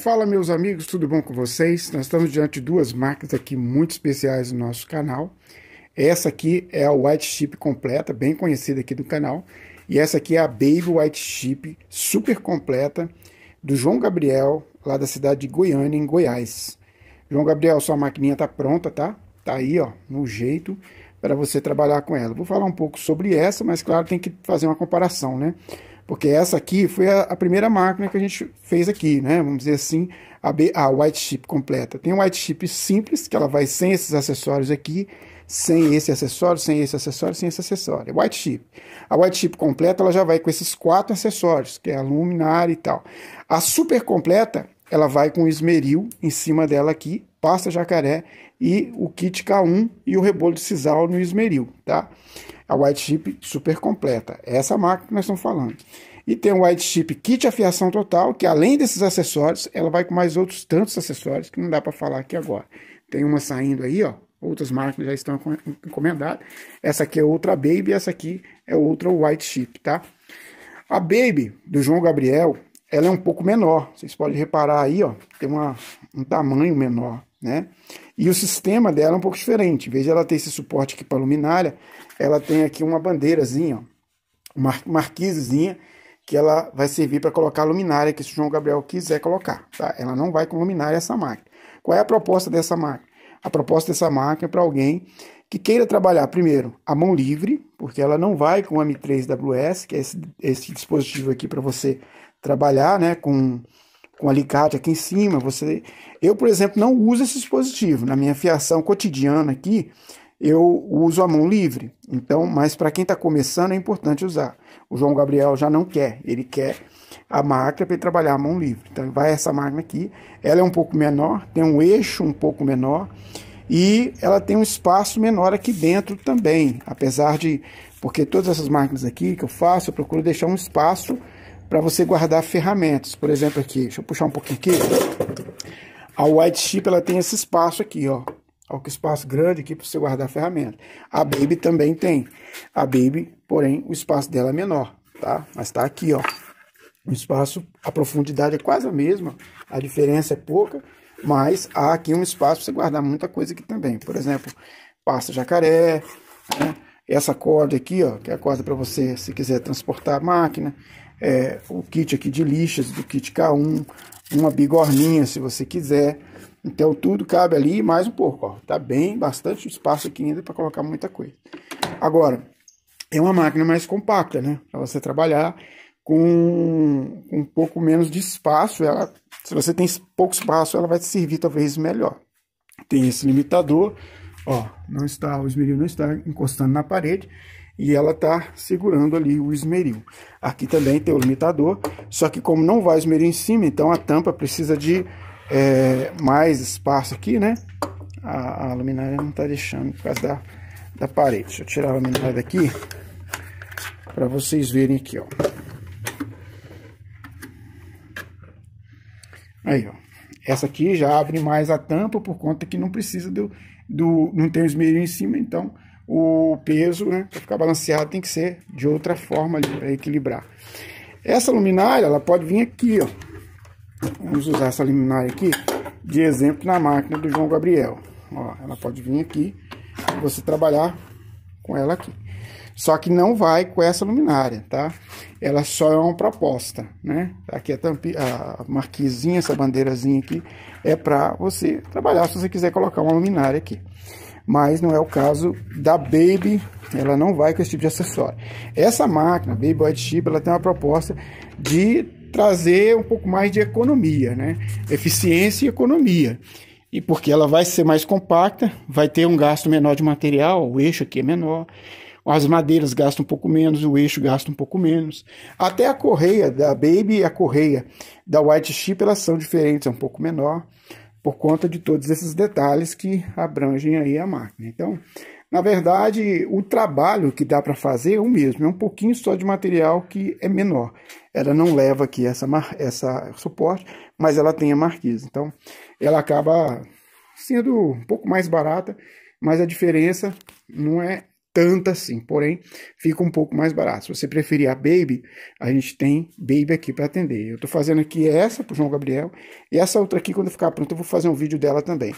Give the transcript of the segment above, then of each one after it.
Fala meus amigos, tudo bom com vocês? Nós estamos diante de duas marcas aqui muito especiais no nosso canal. Essa aqui é a White Chip completa, bem conhecida aqui do canal. E essa aqui é a Baby White Chip super completa do João Gabriel, lá da cidade de Goiânia, em Goiás. João Gabriel, sua maquininha tá pronta, tá? Tá aí, ó, no jeito para você trabalhar com ela. Vou falar um pouco sobre essa, mas claro, tem que fazer uma comparação, né? Porque essa aqui foi a, a, primeira máquina que a gente fez aqui, né? Vamos dizer assim, a, B, a white chip completa. Tem uma white chip simples, que ela vai sem esses acessórios aqui, sem esse acessório, sem esse acessório, sem esse acessório. É white chip. A white chip completa ela já vai com esses quatro acessórios, que é a luminária e tal. A super completa ela vai com o esmeril em cima dela aqui, pasta jacaré e o kit K1 e o rebolo de sisal no esmeril, tá? a White Chip super completa. É essa máquina que nós estamos falando. E tem o White Chip Kit Afiação Total, que além desses acessórios, ela vai com mais outros tantos acessórios que não dá para falar aqui agora. Tem uma saindo aí, ó. Outras máquinas já estão encomendadas. Essa aqui é outra Baby, essa aqui é outra White Chip, tá? A Baby do João Gabriel, ela é um pouco menor. Vocês podem reparar aí, ó, tem uma, um tamanho menor. Né? E o sistema dela é um pouco diferente. Em vez de ela ter esse suporte aqui para luminária, ela tem aqui uma bandeirazinha, ó, uma marquisezinha, que ela vai servir para colocar a luminária que o João Gabriel quiser colocar. Tá? Ela não vai com luminária essa máquina. Qual é a proposta dessa máquina? A proposta dessa máquina é para alguém que queira trabalhar, primeiro, a mão livre, porque ela não vai com o M3WS, que é esse, esse dispositivo aqui para você trabalhar né, com com alicate aqui em cima. Você, eu, por exemplo, não uso esse dispositivo. Na minha fiação cotidiana aqui, eu uso a mão livre. Então, mas para quem está começando é importante usar. O João Gabriel já não quer, ele quer a máquina para trabalhar a mão livre. Então, vai essa máquina aqui. Ela é um pouco menor, tem um eixo um pouco menor e ela tem um espaço menor aqui dentro também, apesar de porque todas essas máquinas aqui que eu faço, eu procuro deixar um espaço para você guardar ferramentas. Por exemplo, aqui, deixa eu puxar um pouquinho aqui. A White Chip ela tem esse espaço aqui, ó. Olha que espaço grande aqui para você guardar ferramenta. A Baby também tem. A Baby, porém, o espaço dela é menor, tá? Mas está aqui, ó. O espaço, a profundidade é quase a mesma, a diferença é pouca, mas há aqui um espaço para você guardar muita coisa aqui também. Por exemplo, pasta jacaré, né? essa corda aqui, ó, que é a corda para você, se quiser transportar a máquina, é, o kit aqui de lixas do kit K1, uma bigorninha se você quiser. Então tudo cabe ali mais um pouco, ó. Tá bem, bastante espaço aqui ainda para colocar muita coisa. Agora, é uma máquina mais compacta, né? Para você trabalhar com um pouco menos de espaço, ela, se você tem pouco espaço, ela vai te servir talvez melhor. Tem esse limitador, ó, não está, o esmeril não está encostando na parede e ela está segurando ali o esmeril. Aqui também tem o limitador, só que como não vai esmeril em cima, então a tampa precisa de é, mais espaço aqui, né? A, a luminária não está deixando por causa da, da parede. Deixa eu tirar a luminária daqui para vocês verem aqui, ó. Aí, ó. Essa aqui já abre mais a tampa por conta que não precisa do, do não tem o esmeril em cima, então o peso, né, para ficar balanceado, tem que ser de outra forma ali, para equilibrar. Essa luminária, ela pode vir aqui, ó. Vamos usar essa luminária aqui de exemplo na máquina do João Gabriel. Ó, ela pode vir aqui e você trabalhar com ela aqui. Só que não vai com essa luminária, tá? Ela só é uma proposta, né? Aqui a, tampi, a marquezinha, essa bandeirazinha aqui, é para você trabalhar se você quiser colocar uma luminária aqui mas não é o caso da Baby, ela não vai com esse tipo de acessório. Essa máquina, Baby White Chip, ela tem uma proposta de trazer um pouco mais de economia, né? Eficiência e economia. E porque ela vai ser mais compacta, vai ter um gasto menor de material, o eixo aqui é menor, as madeiras gastam um pouco menos, o eixo gasta um pouco menos. Até a correia da Baby e a correia da White Chip, elas são diferentes, é um pouco menor por conta de todos esses detalhes que abrangem aí a máquina. Então, na verdade, o trabalho que dá para fazer é o mesmo, é um pouquinho só de material que é menor. Ela não leva aqui essa, essa suporte, mas ela tem a marquise. Então, ela acaba sendo um pouco mais barata, mas a diferença não é tanta assim, porém fica um pouco mais barato. Se você preferir a Baby, a gente tem Baby aqui para atender. Eu estou fazendo aqui essa para o João Gabriel e essa outra aqui, quando ficar pronta, eu vou fazer um vídeo dela também.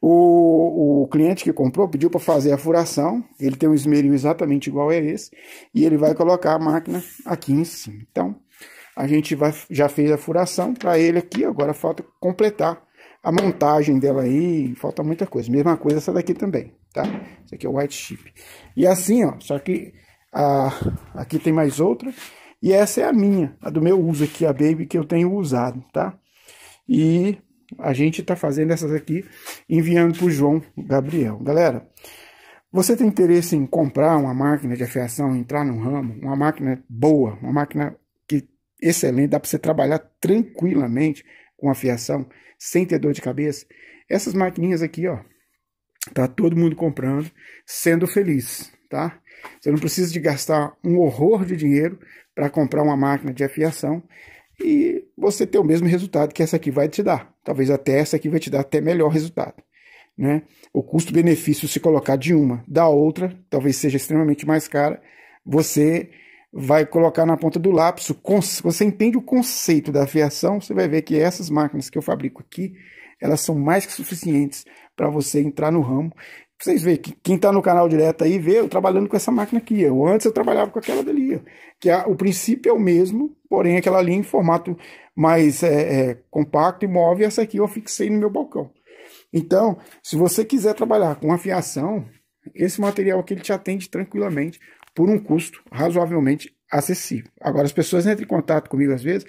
O, o cliente que comprou pediu para fazer a furação, ele tem um esmeril exatamente igual a esse e ele vai colocar a máquina aqui em cima. Então a gente vai, já fez a furação para ele aqui, agora falta completar a montagem dela aí, falta muita coisa. Mesma coisa essa daqui também, tá? Isso aqui é o white chip. E assim, ó, só que a, aqui tem mais outra. E essa é a minha, a do meu uso aqui, a Baby que eu tenho usado, tá? E a gente tá fazendo essas aqui, enviando pro João Gabriel. Galera, você tem interesse em comprar uma máquina de afiação, entrar no ramo, uma máquina boa, uma máquina que excelente, dá para você trabalhar tranquilamente, com afiação sem ter dor de cabeça. Essas maquininhas aqui, ó, tá todo mundo comprando, sendo feliz, tá? Você não precisa de gastar um horror de dinheiro para comprar uma máquina de afiação e você ter o mesmo resultado que essa aqui vai te dar. Talvez até essa aqui vai te dar até melhor resultado. Né? O custo-benefício se colocar de uma da outra, talvez seja extremamente mais cara, você vai colocar na ponta do lápis. Você entende o conceito da afiação você vai ver que essas máquinas que eu fabrico aqui, elas são mais que suficientes para você entrar no ramo. vocês verem que quem está no canal direto aí vê eu trabalhando com essa máquina aqui. Eu, antes eu trabalhava com aquela dali. Ó, que a, o princípio é o mesmo, porém aquela ali em formato mais é, é, compacto e móvel, essa aqui eu fixei no meu balcão. Então, se você quiser trabalhar com afiação, esse material aqui ele te atende tranquilamente por um custo razoavelmente acessível. Agora, as pessoas entram em contato comigo às vezes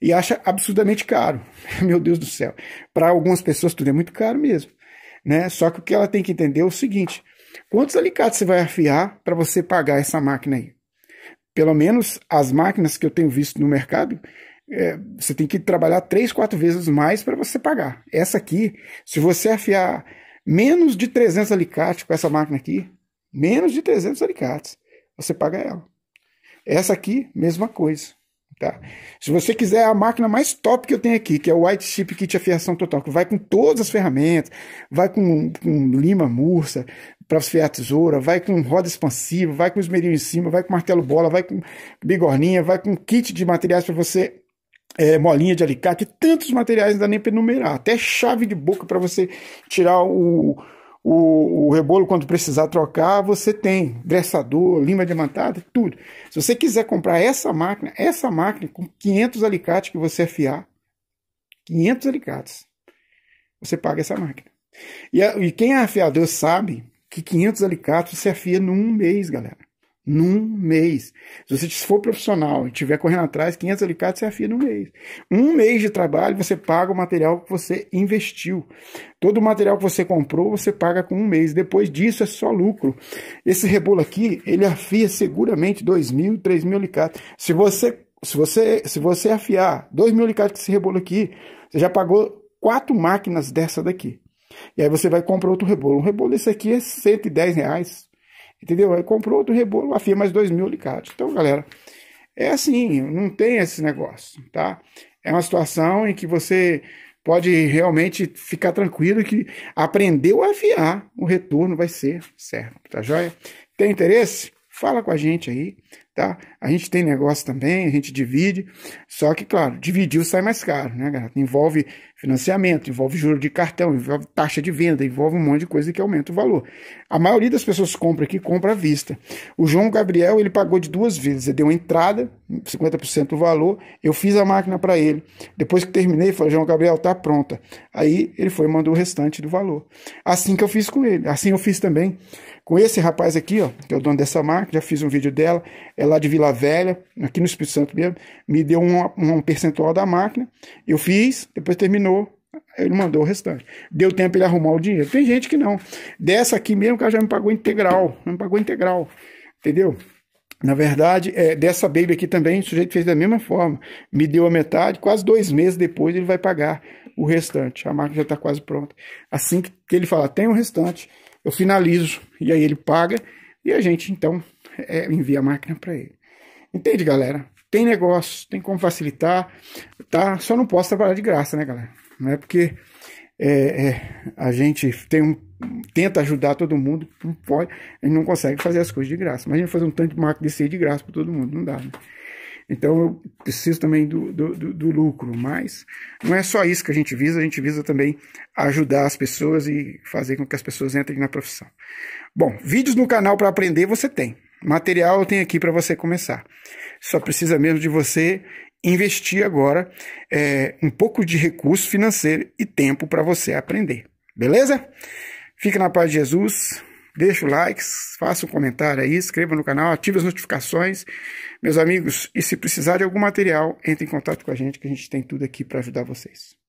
e acham absurdamente caro. Meu Deus do céu. Para algumas pessoas, tudo é muito caro mesmo. Né? Só que o que ela tem que entender é o seguinte: quantos alicates você vai afiar para você pagar essa máquina aí? Pelo menos as máquinas que eu tenho visto no mercado, é, você tem que trabalhar três, quatro vezes mais para você pagar. Essa aqui, se você afiar menos de 300 alicates com essa máquina aqui, menos de 300 alicates, você paga ela. Essa aqui, mesma coisa. Tá? Se você quiser é a máquina mais top que eu tenho aqui, que é o White Chip Kit Afiação Total, que vai com todas as ferramentas, vai com, com lima mursa para afiar a tesoura, vai com roda expansiva, vai com esmeril em cima, vai com martelo bola, vai com bigorninha, vai com kit de materiais para você, é, molinha de alicate, tantos materiais ainda dá nem para enumerar, até chave de boca para você tirar o, o, o rebolo, quando precisar trocar, você tem dressador, lima diamantada, tudo. Se você quiser comprar essa máquina, essa máquina com 500 alicates que você afiar, 500 alicates, você paga essa máquina. E, e quem é afiador sabe que 500 alicates você afia num mês, galera num mês. Se você for profissional e estiver correndo atrás, 500 alicates você afia num mês. Um mês de trabalho você paga o material que você investiu. Todo o material que você comprou você paga com um mês. Depois disso é só lucro. Esse rebolo aqui, ele afia seguramente 2 mil, 3 mil alicates. Se você, se você, se você afiar 2 mil alicates com esse rebolo aqui, você já pagou quatro máquinas dessa daqui. E aí você vai comprar outro rebolo. Um rebolo desse aqui é 110 reais, Entendeu? Aí comprou outro rebolo, afia mais dois mil alicates. Então, galera, é assim, não tem esse negócio, tá? É uma situação em que você pode realmente ficar tranquilo que aprendeu a afiar, o retorno vai ser certo, tá joia? Tem interesse? Fala com a gente aí, tá? A gente tem negócio também, a gente divide, só que, claro, dividiu sai mais caro, né, garoto Envolve financiamento, envolve juro de cartão, envolve taxa de venda, envolve um monte de coisa que aumenta o valor. A maioria das pessoas compra aqui, compra à vista. O João Gabriel, ele pagou de duas vezes, ele deu uma entrada, 50% do valor, eu fiz a máquina para ele. Depois que terminei, falei, João Gabriel, tá pronta. Aí ele foi e mandou o restante do valor. Assim que eu fiz com ele, assim eu fiz também com esse rapaz aqui, ó, que é o dono dessa máquina, já fiz um vídeo dela, ela lá de Vila Velha, aqui no Espírito Santo mesmo, me deu um, um percentual da máquina, eu fiz, depois terminou, ele mandou o restante. Deu tempo ele arrumar o dinheiro. Tem gente que não. Dessa aqui mesmo, o cara já me pagou integral, já me pagou integral, entendeu? Na verdade, é, dessa Baby aqui também, o sujeito fez da mesma forma. Me deu a metade, quase dois meses depois ele vai pagar o restante. A máquina já está quase pronta. Assim que ele fala, tem o restante, eu finalizo. E aí ele paga e a gente então é, envia a máquina para ele. Entende, galera? Tem negócio, tem como facilitar, tá? Só não posso trabalhar de graça, né, galera? Não é porque é, é, a gente tem um, tenta ajudar todo mundo, não pode, a gente não consegue fazer as coisas de graça. Imagina fazer um tanto de máquina de ser de graça para todo mundo, não dá. Né? Então eu preciso também do, do, do, do, lucro, mas não é só isso que a gente visa, a gente visa também ajudar as pessoas e fazer com que as pessoas entrem na profissão. Bom, vídeos no canal para aprender você tem. Material eu tenho aqui para você começar. Só precisa mesmo de você investir agora é, um pouco de recurso financeiro e tempo para você aprender. Beleza? Fica na paz de Jesus. Deixa o like, faça um comentário aí, inscreva no canal, ative as notificações. Meus amigos, e se precisar de algum material, entre em contato com a gente que a gente tem tudo aqui para ajudar vocês.